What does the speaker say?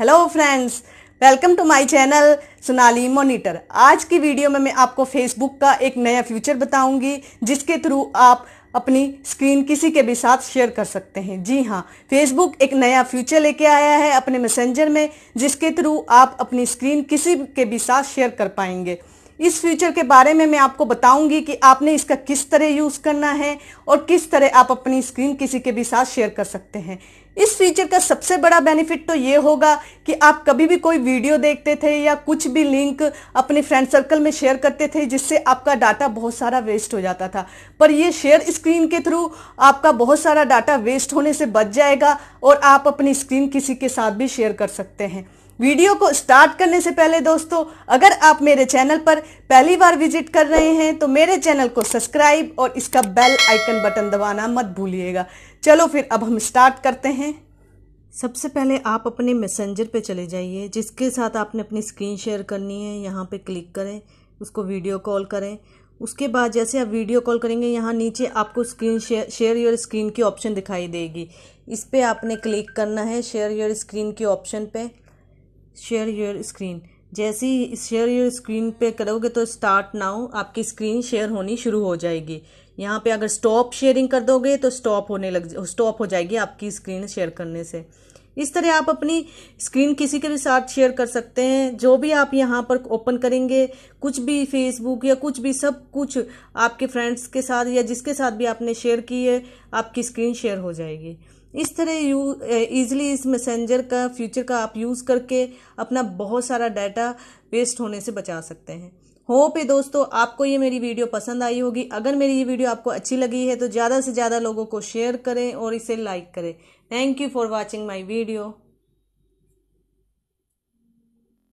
hello friends welcome to my channel Sonali monitor आज की video में मैं आपको फेसबुक का एक नया फ्यूचर बताऊंगी जिसके थ्रू आप अपनी स्क्रीन किसी के भी साथ शेयर कर सकते हैं जी हाँ फेसबुक एक नया फ्यूचर लेके आया है अपने मैसेंजर में जिसके थ्रू आप अपनी स्क्रीन किसी के भी साथ शेयर कर पाएंगे इस फ्यूचर के बारे में मैं आपको बताऊंगी कि आपने इसका किस तरह यूज़ करना है और किस तरह आप अपनी स्क्रीन किसी के भी साथ शेयर कर सकते हैं इस फीचर का सबसे बड़ा बेनिफिट तो ये होगा कि आप कभी भी कोई वीडियो देखते थे या कुछ भी लिंक अपने फ्रेंड सर्कल में शेयर करते थे जिससे आपका डाटा बहुत सारा वेस्ट हो जाता था पर ये शेयर स्क्रीन के थ्रू आपका बहुत सारा डाटा वेस्ट होने से बच जाएगा और आप अपनी स्क्रीन किसी के साथ भी शेयर कर सकते हैं वीडियो को स्टार्ट करने से पहले दोस्तों अगर आप मेरे चैनल पर पहली बार विजिट कर रहे हैं तो मेरे चैनल को सब्सक्राइब और इसका बेल आइकन बटन दबाना मत भूलिएगा चलो फिर अब हम स्टार्ट करते हैं सबसे पहले आप अपने मैसेंजर पे चले जाइए जिसके साथ आपने अपनी स्क्रीन शेयर करनी है यहाँ पे क्लिक करें उसको वीडियो कॉल करें उसके बाद जैसे आप वीडियो कॉल करेंगे यहाँ नीचे आपको screen share share your screen की ऑप्शन दिखाई देगी इस पर आपने क्लिक करना है शेयर योर स्क्रीन की ऑप्शन पर शेयर योर स्क्रीन जैसे ही शेयर योर स्क्रीन पे करोगे तो स्टार्ट नाउ आपकी स्क्रीन शेयर होनी शुरू हो जाएगी यहाँ पे अगर स्टॉप शेयरिंग कर दोगे तो स्टॉप होने लग स्टॉप हो जाएगी आपकी स्क्रीन शेयर करने से इस तरह आप अपनी स्क्रीन किसी के भी साथ शेयर कर सकते हैं जो भी आप यहाँ पर ओपन करेंगे कुछ भी फेसबुक या कुछ भी सब कुछ आपके फ्रेंड्स के साथ या जिसके साथ भी आपने शेयर की है आपकी स्क्रीन शेयर हो जाएगी इस तरह यू ईजिली इस मैसेंजर का फ्यूचर का आप यूज़ करके अपना बहुत सारा डाटा वेस्ट होने से बचा सकते हैं होप है दोस्तों आपको ये मेरी वीडियो पसंद आई होगी अगर मेरी ये वीडियो आपको अच्छी लगी है तो ज़्यादा से ज़्यादा लोगों को शेयर करें और इसे लाइक करें thank you for watching my video